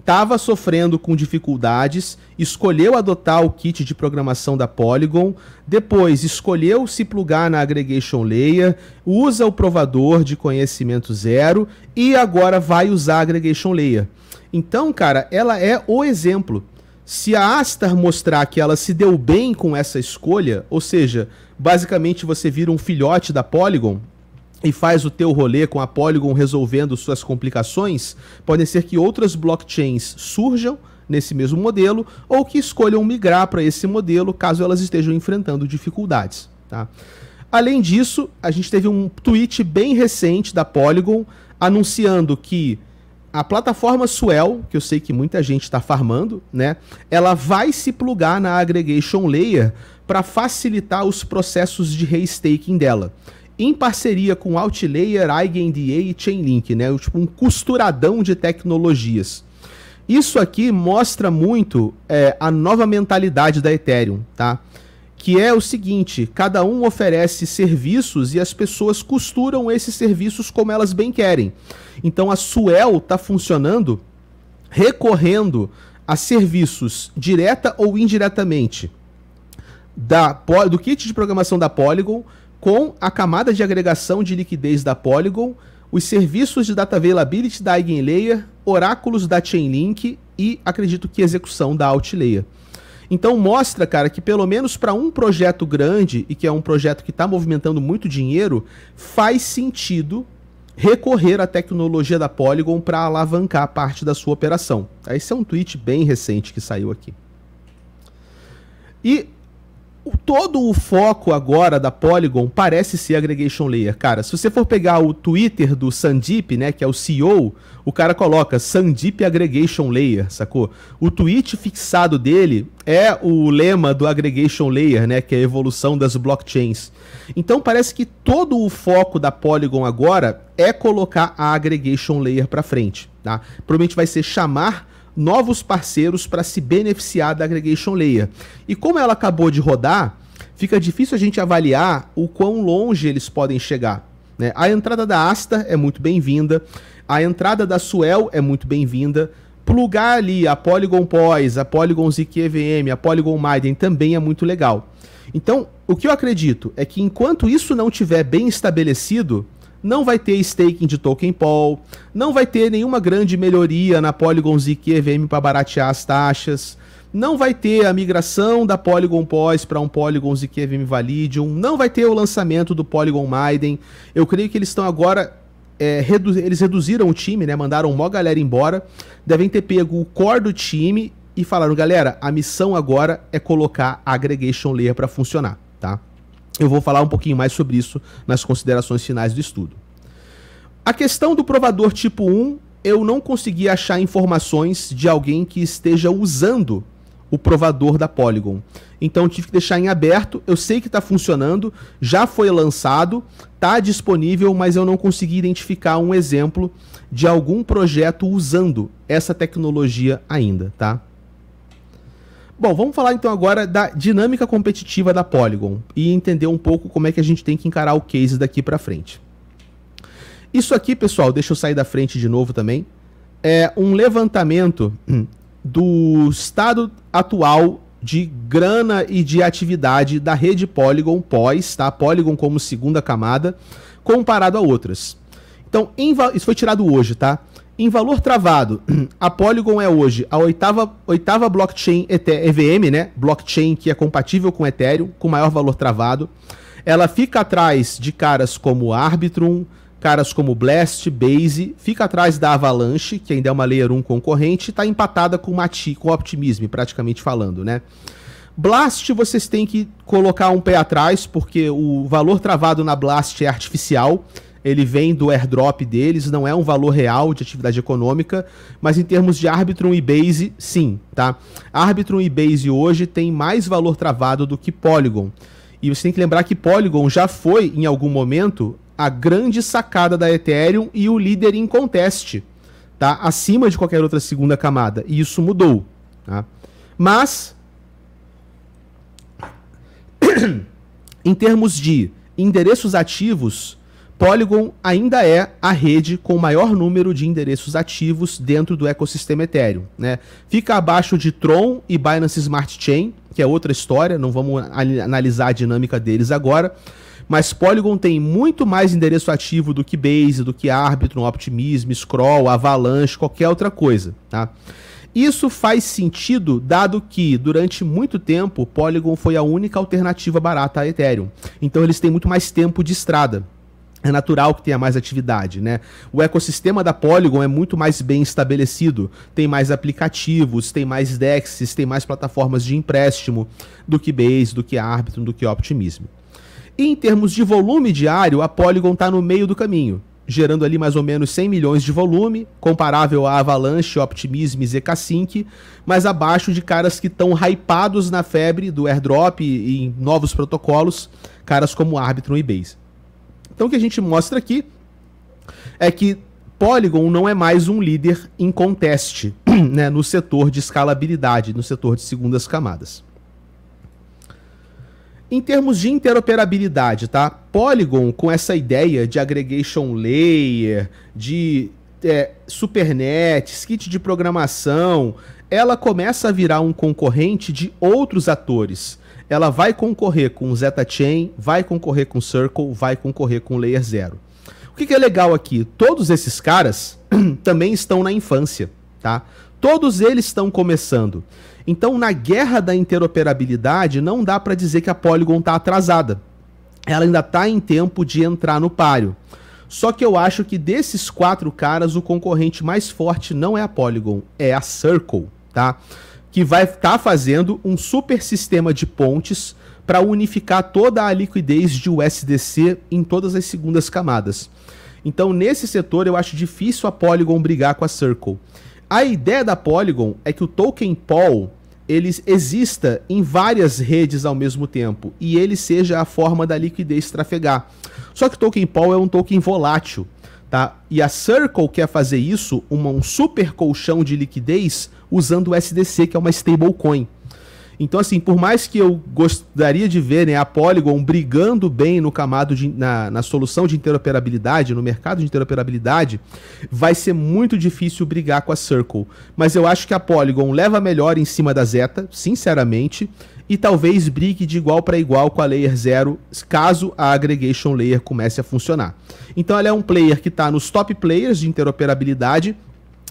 estava sofrendo com dificuldades, escolheu adotar o kit de programação da Polygon, depois escolheu se plugar na Aggregation Layer, usa o provador de conhecimento zero e agora vai usar a Aggregation Layer. Então, cara, ela é o exemplo. Se a Astar mostrar que ela se deu bem com essa escolha, ou seja, basicamente você vira um filhote da Polygon, e faz o teu rolê com a Polygon resolvendo suas complicações, pode ser que outras blockchains surjam nesse mesmo modelo ou que escolham migrar para esse modelo caso elas estejam enfrentando dificuldades. Tá? Além disso, a gente teve um tweet bem recente da Polygon anunciando que a plataforma Swell, que eu sei que muita gente está farmando, né, ela vai se plugar na aggregation layer para facilitar os processos de restaking dela em parceria com Outlayer, EigenDA e Chainlink, né? Tipo um costuradão de tecnologias. Isso aqui mostra muito é, a nova mentalidade da Ethereum, tá? Que é o seguinte: cada um oferece serviços e as pessoas costuram esses serviços como elas bem querem. Então a Suel está funcionando recorrendo a serviços direta ou indiretamente da do kit de programação da Polygon com a camada de agregação de liquidez da Polygon, os serviços de Data Availability da EigenLayer, oráculos da Chainlink e, acredito que, execução da Outlayer. Então mostra, cara, que pelo menos para um projeto grande e que é um projeto que está movimentando muito dinheiro, faz sentido recorrer à tecnologia da Polygon para alavancar parte da sua operação. Esse é um tweet bem recente que saiu aqui. E o, todo o foco agora da Polygon parece ser aggregation layer. Cara, se você for pegar o Twitter do Sandeep, né, que é o CEO, o cara coloca Sandeep aggregation layer, sacou? O tweet fixado dele é o lema do aggregation layer, né, que é a evolução das blockchains. Então parece que todo o foco da Polygon agora é colocar a aggregation layer para frente, tá? Provavelmente vai ser chamar novos parceiros para se beneficiar da aggregation layer. E como ela acabou de rodar, fica difícil a gente avaliar o quão longe eles podem chegar. Né? A entrada da Asta é muito bem-vinda, a entrada da Suel é muito bem-vinda. Plugar ali a Polygon Poise, a Polygon zkvm a Polygon Maiden também é muito legal. Então, o que eu acredito é que enquanto isso não tiver bem estabelecido, não vai ter staking de token pool, não vai ter nenhuma grande melhoria na Polygon ZK EVM para baratear as taxas, não vai ter a migração da Polygon PoS para um Polygon ZK EVM Validium, não vai ter o lançamento do Polygon Maiden. Eu creio que eles estão agora é, redu eles reduziram o time, né? Mandaram uma galera embora. Devem ter pego o core do time e falaram, galera, a missão agora é colocar a aggregation layer para funcionar, tá? Eu vou falar um pouquinho mais sobre isso nas considerações finais do estudo. A questão do provador tipo 1, eu não consegui achar informações de alguém que esteja usando o provador da Polygon. Então tive que deixar em aberto. Eu sei que está funcionando, já foi lançado, está disponível, mas eu não consegui identificar um exemplo de algum projeto usando essa tecnologia ainda, tá? Bom, vamos falar então agora da dinâmica competitiva da Polygon e entender um pouco como é que a gente tem que encarar o case daqui para frente. Isso aqui, pessoal, deixa eu sair da frente de novo também, é um levantamento do estado atual de grana e de atividade da rede Polygon pós, tá? Polygon como segunda camada, comparado a outras. Então, isso foi tirado hoje, tá? Em valor travado, a Polygon é hoje a oitava, oitava blockchain EVM, né? Blockchain que é compatível com Ethereum, com maior valor travado. Ela fica atrás de caras como Arbitrum, caras como Blast, Base, fica atrás da Avalanche, que ainda é uma Layer 1 concorrente, está empatada com Mati, com Optimism, praticamente falando, né? Blast vocês têm que colocar um pé atrás, porque o valor travado na Blast é artificial ele vem do airdrop deles, não é um valor real de atividade econômica, mas em termos de Arbitrum e Base, sim, tá? Arbitrum e Base hoje tem mais valor travado do que Polygon. E você tem que lembrar que Polygon já foi, em algum momento, a grande sacada da Ethereum e o líder em contest, tá? Acima de qualquer outra segunda camada. E isso mudou, tá? Mas, em termos de endereços ativos, Polygon ainda é a rede com maior número de endereços ativos dentro do ecossistema Ethereum. Né? Fica abaixo de Tron e Binance Smart Chain, que é outra história, não vamos analisar a dinâmica deles agora. Mas Polygon tem muito mais endereço ativo do que Base, do que Arbitrum, Optimism, Scroll, Avalanche, qualquer outra coisa. Tá? Isso faz sentido dado que, durante muito tempo, Polygon foi a única alternativa barata a Ethereum. Então eles têm muito mais tempo de estrada é natural que tenha mais atividade, né? O ecossistema da Polygon é muito mais bem estabelecido, tem mais aplicativos, tem mais DEXs, tem mais plataformas de empréstimo do que Base, do que Arbitrum, do que Optimism. E em termos de volume diário, a Polygon está no meio do caminho, gerando ali mais ou menos 100 milhões de volume, comparável a Avalanche, Optimism e ZK-Sync, mas abaixo de caras que estão hypados na febre do airdrop e em novos protocolos, caras como Arbitrum e Base. Então o que a gente mostra aqui é que Polygon não é mais um líder em conteste né, no setor de escalabilidade, no setor de segundas camadas. Em termos de interoperabilidade, tá? Polygon, com essa ideia de aggregation layer, de é, supernets, kit de programação, ela começa a virar um concorrente de outros atores ela vai concorrer com o Zeta Chain, vai concorrer com o Circle, vai concorrer com o Layer Zero. O que, que é legal aqui? Todos esses caras também estão na infância, tá? Todos eles estão começando. Então, na guerra da interoperabilidade, não dá para dizer que a Polygon está atrasada. Ela ainda está em tempo de entrar no páreo. Só que eu acho que desses quatro caras, o concorrente mais forte não é a Polygon, é a Circle, tá? que vai estar tá fazendo um super sistema de pontes para unificar toda a liquidez de USDC em todas as segundas camadas. Então, nesse setor, eu acho difícil a Polygon brigar com a Circle. A ideia da Polygon é que o token Pol ele exista em várias redes ao mesmo tempo e ele seja a forma da liquidez trafegar. Só que o token Pol é um token volátil. Tá? E a Circle quer fazer isso, uma, um super colchão de liquidez, usando o SDC, que é uma stablecoin. Então, assim, por mais que eu gostaria de ver né, a Polygon brigando bem no camado de, na, na, solução de interoperabilidade, no mercado de interoperabilidade, vai ser muito difícil brigar com a Circle. Mas eu acho que a Polygon leva melhor em cima da Zeta, sinceramente e talvez brigue de igual para igual com a Layer 0, caso a Aggregation Layer comece a funcionar. Então ela é um player que está nos top players de interoperabilidade,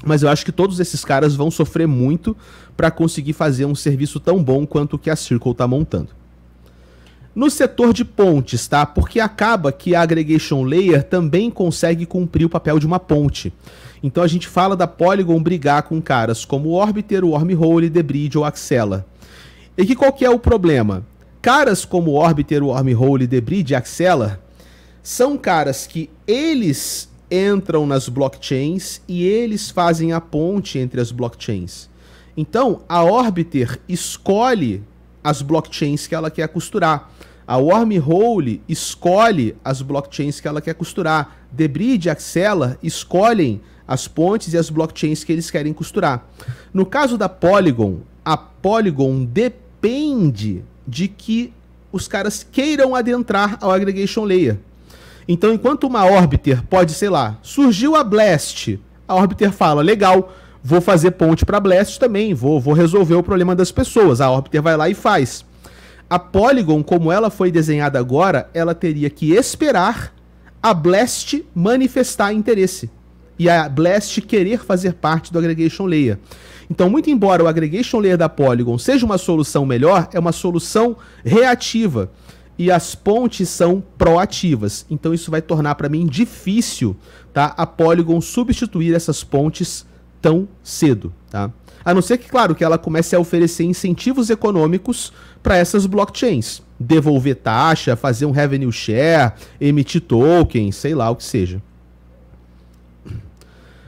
mas eu acho que todos esses caras vão sofrer muito para conseguir fazer um serviço tão bom quanto o que a Circle está montando. No setor de pontes, tá? Porque acaba que a aggregation layer também consegue cumprir o papel de uma ponte. Então a gente fala da Polygon brigar com caras como o Orbiter, o Wormhole, Debrid ou Axela. E que qual que é o problema? Caras como Orbiter, Wormhole, e Axelar, são caras que eles entram nas blockchains e eles fazem a ponte entre as blockchains. Então, a Orbiter escolhe as blockchains que ela quer costurar. A Wormhole escolhe as blockchains que ela quer costurar. Debris e Axela escolhem as pontes e as blockchains que eles querem costurar. No caso da Polygon, a Polygon depende depende de que os caras queiram adentrar ao aggregation layer. Então, enquanto uma orbiter pode, sei lá, surgiu a Blast, a orbiter fala, legal, vou fazer ponte para Blast também, vou, vou resolver o problema das pessoas. A orbiter vai lá e faz. A Polygon, como ela foi desenhada agora, ela teria que esperar a Blast manifestar interesse e a Blast querer fazer parte do Aggregation Layer. Então, muito embora o Aggregation Layer da Polygon seja uma solução melhor, é uma solução reativa e as pontes são proativas. Então, isso vai tornar para mim difícil tá, a Polygon substituir essas pontes tão cedo. Tá? A não ser que, claro, que ela comece a oferecer incentivos econômicos para essas blockchains. Devolver taxa, fazer um revenue share, emitir token, sei lá o que seja.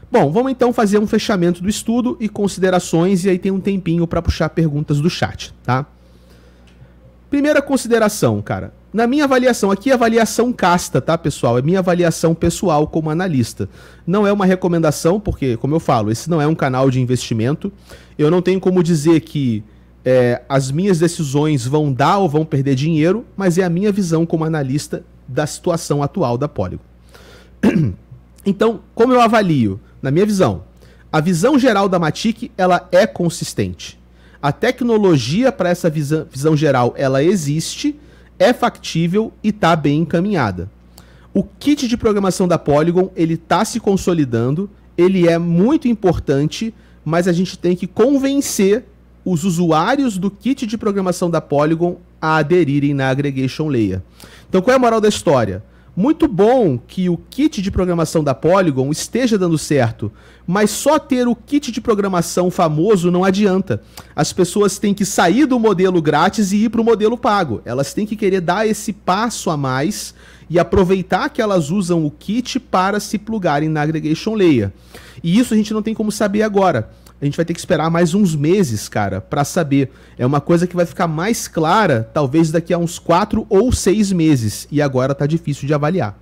Bom, vamos então fazer um fechamento do estudo e considerações, e aí tem um tempinho para puxar perguntas do chat, tá? Primeira consideração, cara. Na minha avaliação, aqui é avaliação casta, tá, pessoal? É minha avaliação pessoal como analista. Não é uma recomendação, porque, como eu falo, esse não é um canal de investimento. Eu não tenho como dizer que é, as minhas decisões vão dar ou vão perder dinheiro, mas é a minha visão como analista da situação atual da Polygon. então, como eu avalio? na minha visão, a visão geral da Matic, ela é consistente. A tecnologia para essa visão, visão geral, ela existe, é factível e está bem encaminhada. O kit de programação da Polygon, ele está se consolidando, ele é muito importante, mas a gente tem que convencer os usuários do kit de programação da Polygon a aderirem na Aggregation Layer. Então, qual é a moral da história? Muito bom que o kit de programação da Polygon esteja dando certo, mas só ter o kit de programação famoso não adianta. As pessoas têm que sair do modelo grátis e ir para o modelo pago. Elas têm que querer dar esse passo a mais e aproveitar que elas usam o kit para se plugarem na aggregation layer. E isso a gente não tem como saber agora a gente vai ter que esperar mais uns meses, cara, para saber. É uma coisa que vai ficar mais clara, talvez daqui a uns quatro ou seis meses. E agora tá difícil de avaliar.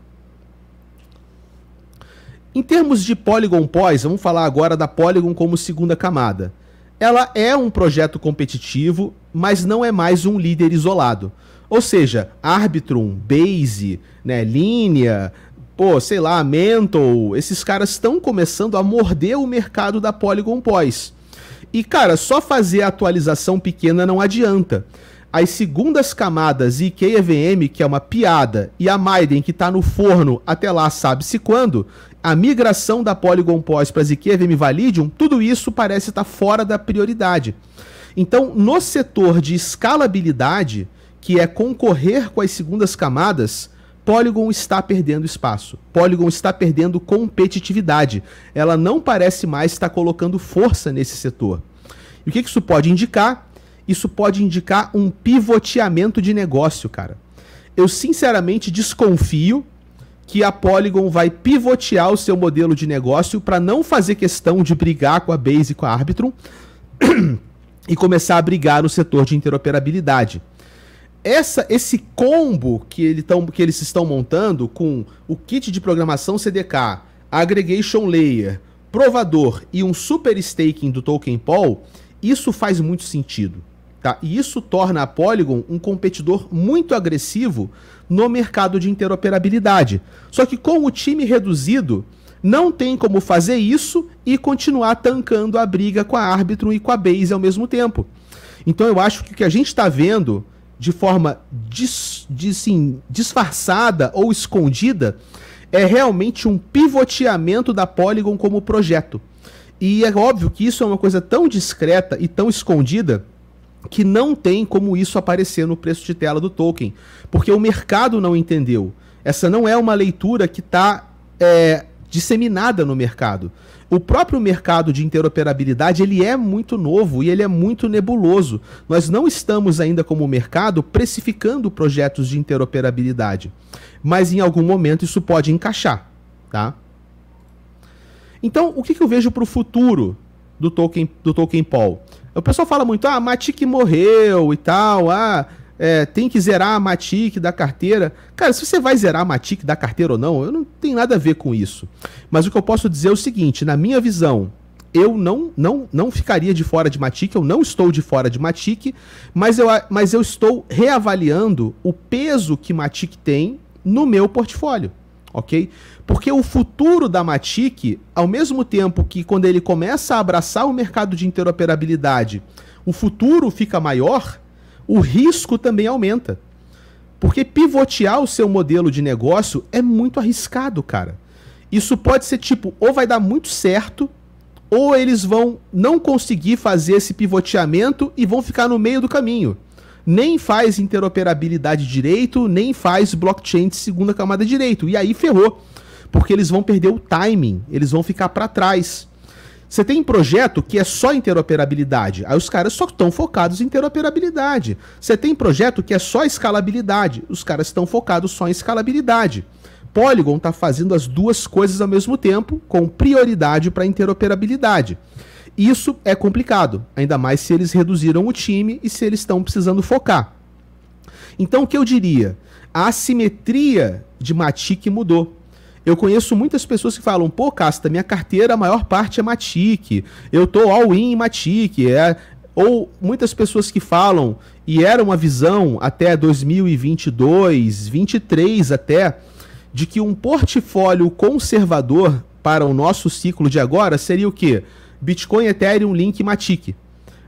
Em termos de Polygon Pós, vamos falar agora da Polygon como segunda camada. Ela é um projeto competitivo, mas não é mais um líder isolado. Ou seja, Arbitrum, Base, né, Linea, pô, sei lá, Mental, esses caras estão começando a morder o mercado da Polygon Pós. E cara, só fazer a atualização pequena não adianta. As segundas camadas e IKEVM, que é uma piada, e a Maiden, que está no forno até lá sabe-se quando, a migração da Polygon Pós para ZQVM Validium, tudo isso parece estar tá fora da prioridade. Então, no setor de escalabilidade, que é concorrer com as segundas camadas, Polygon está perdendo espaço. Polygon está perdendo competitividade. Ela não parece mais estar colocando força nesse setor. E o que, que isso pode indicar? Isso pode indicar um pivoteamento de negócio, cara. Eu sinceramente desconfio que a Polygon vai pivotear o seu modelo de negócio para não fazer questão de brigar com a Base e com a Arbitrum e começar a brigar no setor de interoperabilidade essa, esse combo que, ele tão, que eles estão montando com o kit de programação CDK, aggregation layer, provador e um super staking do token pool, isso faz muito sentido. Tá? E isso torna a Polygon um competidor muito agressivo no mercado de interoperabilidade. Só que com o time reduzido, não tem como fazer isso e continuar tancando a briga com a Arbitrum e com a Base ao mesmo tempo. Então eu acho que o que a gente está vendo de forma dis, de, sim, disfarçada ou escondida, é realmente um pivoteamento da Polygon como projeto. E é óbvio que isso é uma coisa tão discreta e tão escondida que não tem como isso aparecer no preço de tela do token, porque o mercado não entendeu. Essa não é uma leitura que está é, disseminada no mercado. O próprio mercado de interoperabilidade ele é muito novo e ele é muito nebuloso. Nós não estamos ainda como mercado precificando projetos de interoperabilidade, mas em algum momento isso pode encaixar, tá? Então, o que, que eu vejo para o futuro do token do Tolkien Paul? O pessoal fala muito, ah, Matic morreu e tal, ah, é, tem que zerar a Matic da carteira. Cara, se você vai zerar a Matic da carteira ou não, eu não tenho nada a ver com isso. Mas o que eu posso dizer é o seguinte, na minha visão, eu não não não ficaria de fora de Matic, eu não estou de fora de Matic, mas eu, mas eu estou reavaliando o peso que Matic tem no meu portfólio, ok? Porque o futuro da Matic, ao mesmo tempo que quando ele começa a abraçar o mercado de interoperabilidade, o futuro fica maior, o risco também aumenta. Porque pivotear o seu modelo de negócio é muito arriscado, cara. Isso pode ser tipo, ou vai dar muito certo, ou eles vão não conseguir fazer esse pivoteamento e vão ficar no meio do caminho. Nem faz interoperabilidade direito, nem faz blockchain de segunda camada direito. E aí ferrou, porque eles vão perder o timing, eles vão ficar para trás. Você tem projeto que é só interoperabilidade. Aí os caras só estão focados em interoperabilidade. Você tem projeto que é só escalabilidade. Os caras estão focados só em escalabilidade. Polygon está fazendo as duas coisas ao mesmo tempo, com prioridade para interoperabilidade. Isso é complicado, ainda mais se eles reduziram o time e se eles estão precisando focar. Então, o que eu diria? A assimetria de Matic mudou. Eu conheço muitas pessoas que falam, pô, Casta, minha carteira, a maior parte é Matic. Eu tô all-in em Matic. É... Ou muitas pessoas que falam, e era uma visão até 2022, 23 até, de que um portfólio conservador para o nosso ciclo de agora seria o quê? Bitcoin, Ethereum, Link e Matic.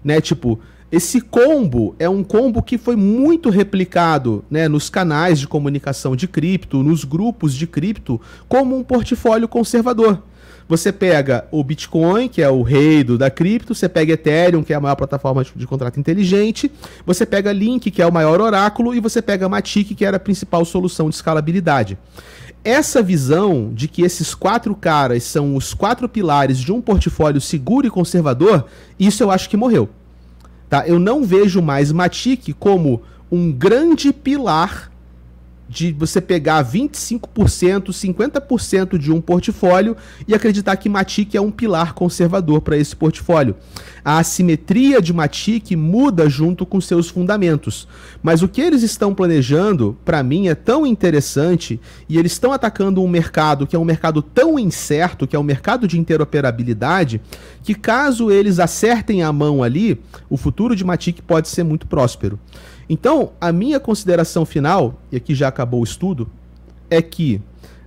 Né? Tipo, esse combo é um combo que foi muito replicado né, nos canais de comunicação de cripto, nos grupos de cripto, como um portfólio conservador. Você pega o Bitcoin, que é o rei do, da cripto, você pega Ethereum, que é a maior plataforma de, de contrato inteligente, você pega Link, que é o maior oráculo, e você pega Matic, que era a principal solução de escalabilidade essa visão de que esses quatro caras são os quatro pilares de um portfólio seguro e conservador, isso eu acho que morreu. Tá? Eu não vejo mais Matic como um grande pilar de você pegar 25%, 50% de um portfólio e acreditar que Matic é um pilar conservador para esse portfólio. A assimetria de Matic muda junto com seus fundamentos. Mas o que eles estão planejando, para mim, é tão interessante e eles estão atacando um mercado que é um mercado tão incerto, que é um mercado de interoperabilidade, que caso eles acertem a mão ali, o futuro de Matic pode ser muito próspero. Então, a minha consideração final, e aqui já acabou o estudo, é que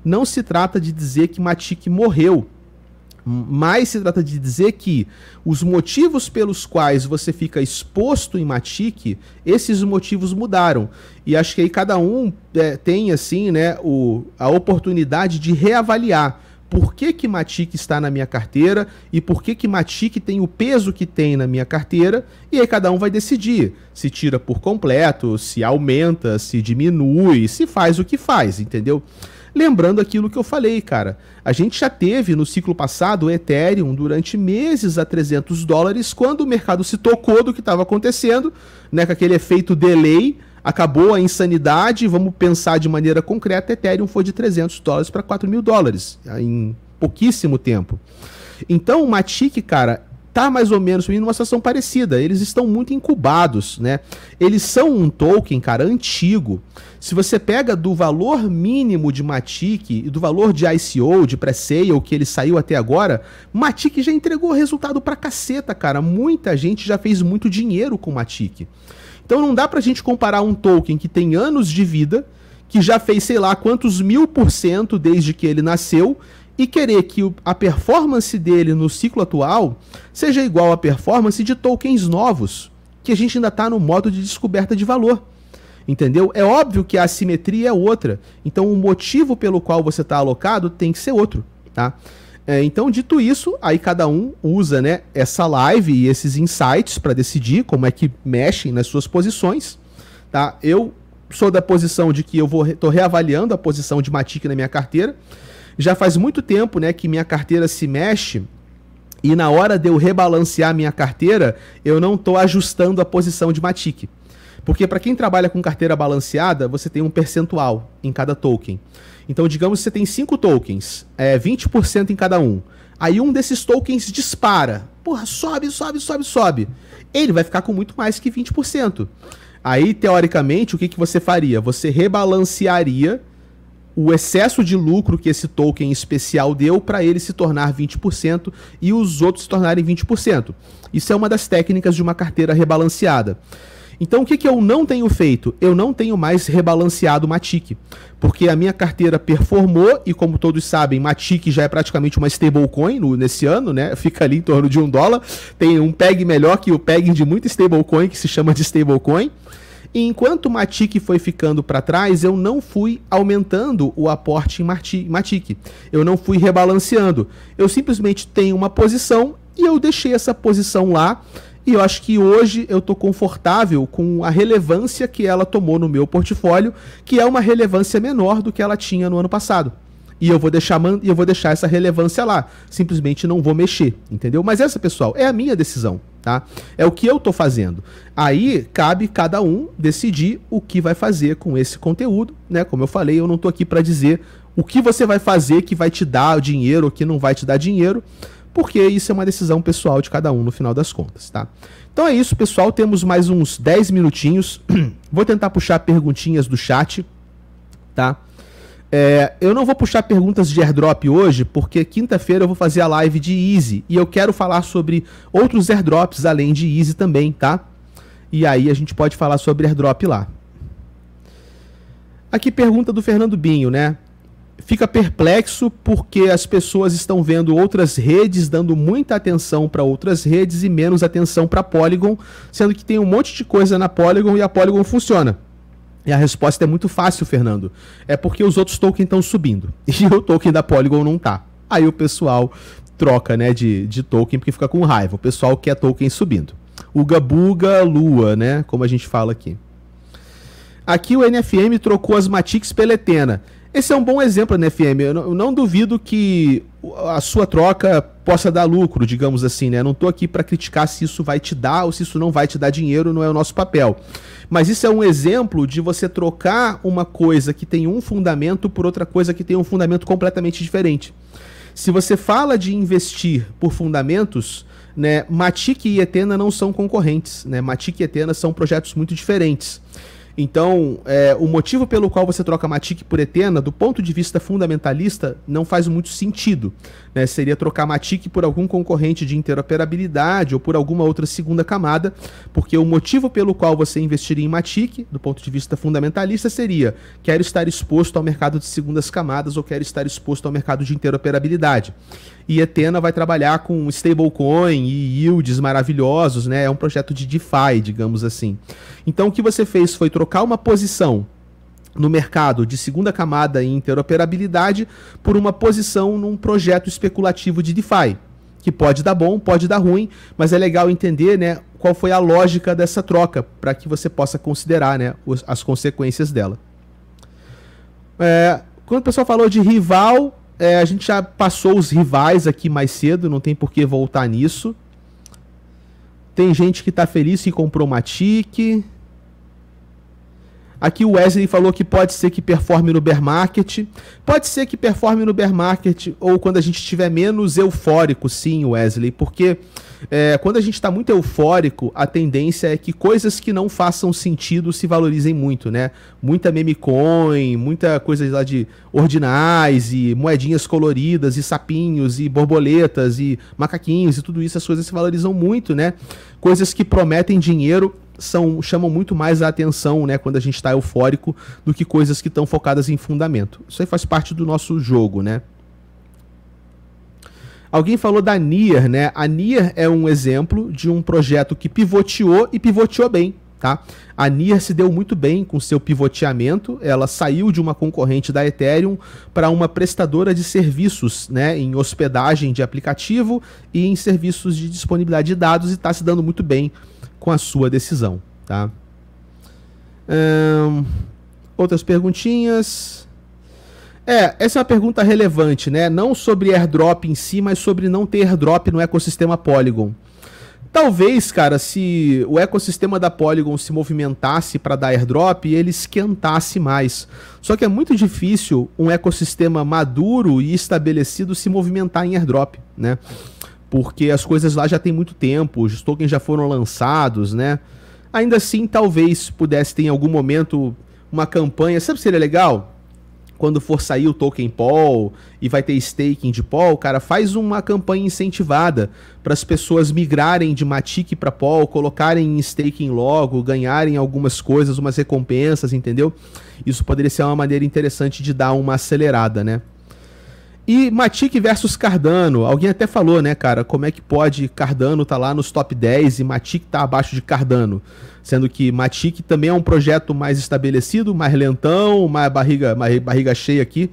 não se trata de dizer que Matic morreu, mas se trata de dizer que os motivos pelos quais você fica exposto em Matic, esses motivos mudaram. E acho que aí cada um é, tem assim, né, o, a oportunidade de reavaliar por que, que Matic está na minha carteira e por que, que Matic tem o peso que tem na minha carteira, e aí cada um vai decidir se tira por completo, se aumenta, se diminui, se faz o que faz, entendeu? Lembrando aquilo que eu falei, cara. A gente já teve no ciclo passado o Ethereum durante meses a 300 dólares, quando o mercado se tocou do que estava acontecendo, né, com aquele efeito delay acabou a insanidade, vamos pensar de maneira concreta, Ethereum foi de 300 dólares para 4 mil dólares em pouquíssimo tempo. Então o Matic, cara, tá mais ou menos em uma situação parecida. Eles estão muito incubados, né? Eles são um token, cara, antigo. Se você pega do valor mínimo de Matic e do valor de ICO, de pre-sale que ele saiu até agora, Matic já entregou resultado pra caceta, cara. Muita gente já fez muito dinheiro com Matic. Então não dá pra gente comparar um token que tem anos de vida, que já fez sei lá quantos mil por cento desde que ele nasceu, e querer que a performance dele no ciclo atual seja igual à performance de tokens novos, que a gente ainda está no modo de descoberta de valor. Entendeu? É óbvio que a assimetria é outra. Então o motivo pelo qual você está alocado tem que ser outro. Tá? É, então, dito isso, aí cada um usa né, essa live e esses insights para decidir como é que mexem nas suas posições. Tá? Eu sou da posição de que eu vou tô reavaliando a posição de Matic na minha carteira. Já faz muito tempo né, que minha carteira se mexe e na hora de eu rebalancear minha carteira, eu não estou ajustando a posição de Matic. Porque para quem trabalha com carteira balanceada, você tem um percentual em cada token. Então, digamos que você tem cinco tokens, é, 20% em cada um. Aí um desses tokens dispara. Porra, sobe, sobe, sobe, sobe. Ele vai ficar com muito mais que 20%. Aí, teoricamente, o que, que você faria? Você rebalancearia o excesso de lucro que esse token especial deu para ele se tornar 20% e os outros se tornarem 20%. Isso é uma das técnicas de uma carteira rebalanceada. Então, o que, que eu não tenho feito? Eu não tenho mais rebalanceado Matic, porque a minha carteira performou e, como todos sabem, Matic já é praticamente uma stablecoin no, nesse ano, né? Fica ali em torno de um dólar. Tem um PEG melhor que o PEG de muita stablecoin, que se chama de stablecoin. E enquanto o Matic foi ficando para trás, eu não fui aumentando o aporte em Matic. Eu não fui rebalanceando. Eu simplesmente tenho uma posição e eu deixei essa posição lá e eu acho que hoje eu estou confortável com a relevância que ela tomou no meu portfólio, que é uma relevância menor do que ela tinha no ano passado. E eu vou deixar, eu vou deixar essa relevância lá. Simplesmente não vou mexer, entendeu? Mas essa, pessoal, é a minha decisão, tá? É o que eu estou fazendo. Aí cabe cada um decidir o que vai fazer com esse conteúdo, né? Como eu falei, eu não estou aqui para dizer o que você vai fazer que vai te dar dinheiro ou que não vai te dar dinheiro porque isso é uma decisão pessoal de cada um no final das contas, tá? Então é isso, pessoal. Temos mais uns 10 minutinhos. vou tentar puxar perguntinhas do chat, tá? É, eu não vou puxar perguntas de airdrop hoje, porque quinta-feira eu vou fazer a live de Easy e eu quero falar sobre outros airdrops além de Easy também, tá? E aí a gente pode falar sobre airdrop lá. Aqui pergunta do Fernando Binho, né? fica perplexo porque as pessoas estão vendo outras redes, dando muita atenção para outras redes e menos atenção para Polygon, sendo que tem um monte de coisa na Polygon e a Polygon funciona. E a resposta é muito fácil, Fernando. É porque os outros tokens estão subindo e o token da Polygon não tá. Aí o pessoal troca né, de, de token porque fica com raiva. O pessoal quer token subindo. O Gabuga lua, né? Como a gente fala aqui. Aqui o NFM trocou as Matix pela Etena. Esse é um bom exemplo né, FM. Eu não, eu não, duvido que a sua troca possa dar lucro, digamos assim, né? Não estou aqui para criticar se isso vai te dar ou se isso não vai te dar dinheiro, não é o nosso papel. Mas isso é um exemplo de você trocar uma coisa que tem um fundamento por outra coisa que tem um fundamento completamente diferente. Se você fala de investir por fundamentos, né, Matic e Etena não são concorrentes, né? Matic e Etena são projetos muito diferentes. Então, é, o motivo pelo qual você troca Matic por Etena, do ponto de vista fundamentalista, não faz muito sentido. Né? Seria trocar Matic por algum concorrente de interoperabilidade ou por alguma outra segunda camada, porque o motivo pelo qual você investiria em Matic, do ponto de vista fundamentalista, seria quero estar exposto ao mercado de segundas camadas ou quero estar exposto ao mercado de interoperabilidade. E Etena vai trabalhar com stablecoin e yields maravilhosos, né? É um projeto de DeFi, digamos assim. Então o que você fez foi trocar uma posição no mercado de segunda camada em interoperabilidade por uma posição num projeto especulativo de DeFi, que pode dar bom, pode dar ruim, mas é legal entender, né, qual foi a lógica dessa troca para que você possa considerar, né, as consequências dela. É, quando o pessoal falou de rival, é, a gente já passou os rivais aqui mais cedo, não tem por que voltar nisso. Tem gente que tá feliz que comprou uma tique. Aqui o Wesley falou que pode ser que performe no bear market. Pode ser que performe no bear market ou quando a gente estiver menos eufórico, sim, Wesley, porque é, quando a gente está muito eufórico, a tendência é que coisas que não façam sentido se valorizem muito, né? Muita meme coin muita coisa lá de ordinais e moedinhas coloridas e sapinhos e borboletas e macaquinhos e tudo isso, as coisas se valorizam muito, né? Coisas que prometem dinheiro são, chamam muito mais a atenção, né, quando a gente está eufórico, do que coisas que estão focadas em fundamento. Isso aí faz parte do nosso jogo, né? Alguém falou da Nier, né? A Nier é um exemplo de um projeto que pivoteou e pivoteou bem. Tá? A Nier se deu muito bem com seu pivoteamento, ela saiu de uma concorrente da Ethereum para uma prestadora de serviços né, em hospedagem de aplicativo e em serviços de disponibilidade de dados e está se dando muito bem com a sua decisão. Tá? outras perguntinhas. É, essa é uma pergunta relevante, né? Não sobre airdrop em si, mas sobre não ter airdrop no ecossistema Polygon. Talvez, cara, se o ecossistema da Polygon se movimentasse para dar airdrop, ele esquentasse mais. Só que é muito difícil um ecossistema maduro e estabelecido se movimentar em airdrop, né? Porque as coisas lá já tem muito tempo, os tokens já foram lançados, né? Ainda assim, talvez pudesse ter em algum momento uma campanha. Sabe se seria legal? quando for sair o token Paul e vai ter staking de Paul, cara, faz uma campanha incentivada para as pessoas migrarem de Matic para Paul, colocarem em staking logo, ganharem algumas coisas, umas recompensas, entendeu? Isso poderia ser uma maneira interessante de dar uma acelerada, né? E Matic versus Cardano. Alguém até falou, né, cara? Como é que pode Cardano tá lá nos top 10 e Matic tá abaixo de Cardano? Sendo que Matic também é um projeto mais estabelecido, mais lentão, mais barriga, mais barriga cheia aqui.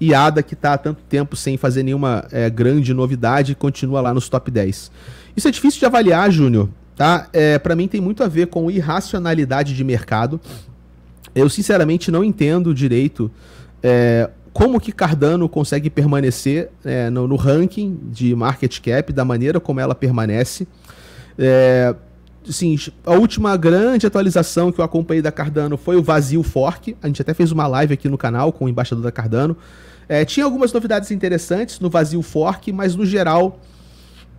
E Ada, que tá há tanto tempo sem fazer nenhuma é, grande novidade, continua lá nos top 10. Isso é difícil de avaliar, Júnior, tá? É, eh, para mim tem muito a ver com irracionalidade de mercado. Eu sinceramente não entendo direito é, como que Cardano consegue permanecer é, no, no, ranking de market cap da maneira como ela permanece. É, a última grande atualização que eu acompanhei da Cardano foi o vazio fork. A gente até fez uma live aqui no canal com o embaixador da Cardano. É, tinha algumas novidades interessantes no vazio fork, mas no geral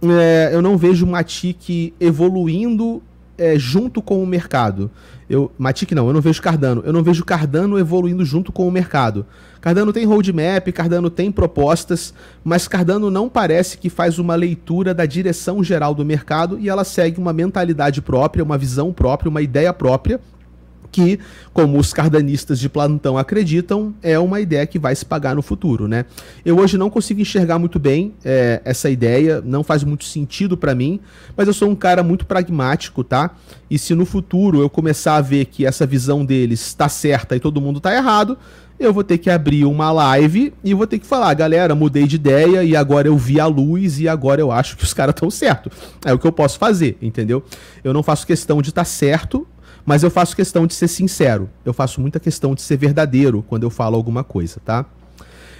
é, eu não vejo uma TIC evoluindo é, junto com o mercado. Eu, Matic não, eu não vejo Cardano. Eu não vejo Cardano evoluindo junto com o mercado. Cardano tem roadmap, Cardano tem propostas, mas Cardano não parece que faz uma leitura da direção geral do mercado e ela segue uma mentalidade própria, uma visão própria, uma ideia própria que, como os cardanistas de plantão acreditam, é uma ideia que vai se pagar no futuro, né? Eu hoje não consigo enxergar muito bem é, essa ideia, não faz muito sentido para mim, mas eu sou um cara muito pragmático, tá? E se no futuro eu começar a ver que essa visão deles está certa e todo mundo está errado, eu vou ter que abrir uma live e vou ter que falar, galera, mudei de ideia e agora eu vi a luz e agora eu acho que os caras estão certo. É o que eu posso fazer, entendeu? Eu não faço questão de estar tá certo, mas eu faço questão de ser sincero. Eu faço muita questão de ser verdadeiro quando eu falo alguma coisa, tá?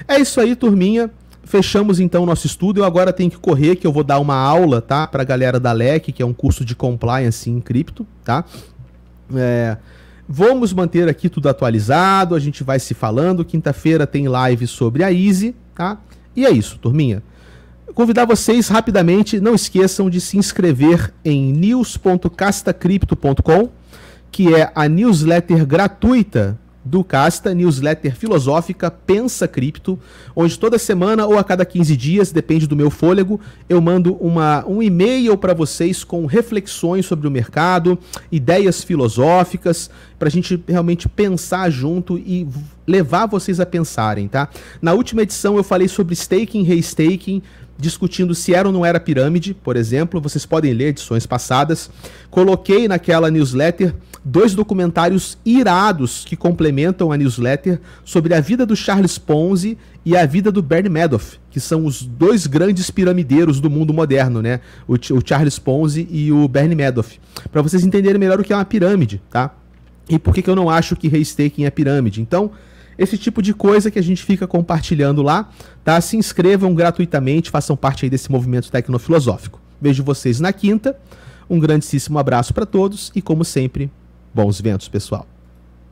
É isso aí, turminha. Fechamos então o nosso estudo. Eu agora tenho que correr, que eu vou dar uma aula, tá? Pra galera da LEC, que é um curso de compliance em cripto, tá? É. Vamos manter aqui tudo atualizado, a gente vai se falando. Quinta-feira tem live sobre a Easy, tá? E é isso, turminha. Convidar vocês rapidamente, não esqueçam de se inscrever em news.castacripto.com que é a newsletter gratuita do Casta, newsletter filosófica Pensa Cripto, onde toda semana ou a cada 15 dias, depende do meu fôlego, eu mando uma, um e-mail para vocês com reflexões sobre o mercado, ideias filosóficas, para a gente realmente pensar junto e levar vocês a pensarem, tá? Na última edição eu falei sobre staking, restaking, discutindo se era ou não era pirâmide, por exemplo, vocês podem ler edições passadas. Coloquei naquela newsletter dois documentários irados que complementam a newsletter sobre a vida do Charles Ponzi e a vida do Bernie Madoff, que são os dois grandes piramideiros do mundo moderno, né? O, o Charles Ponzi e o Bernie Madoff. Para vocês entenderem melhor o que é uma pirâmide, tá? E por que, que eu não acho que restaking é pirâmide. Então, esse tipo de coisa que a gente fica compartilhando lá, tá? Se inscrevam gratuitamente, façam parte aí desse movimento tecnofilosófico. Vejo vocês na quinta. Um grandíssimo abraço para todos e, como sempre, Bons ventos, pessoal!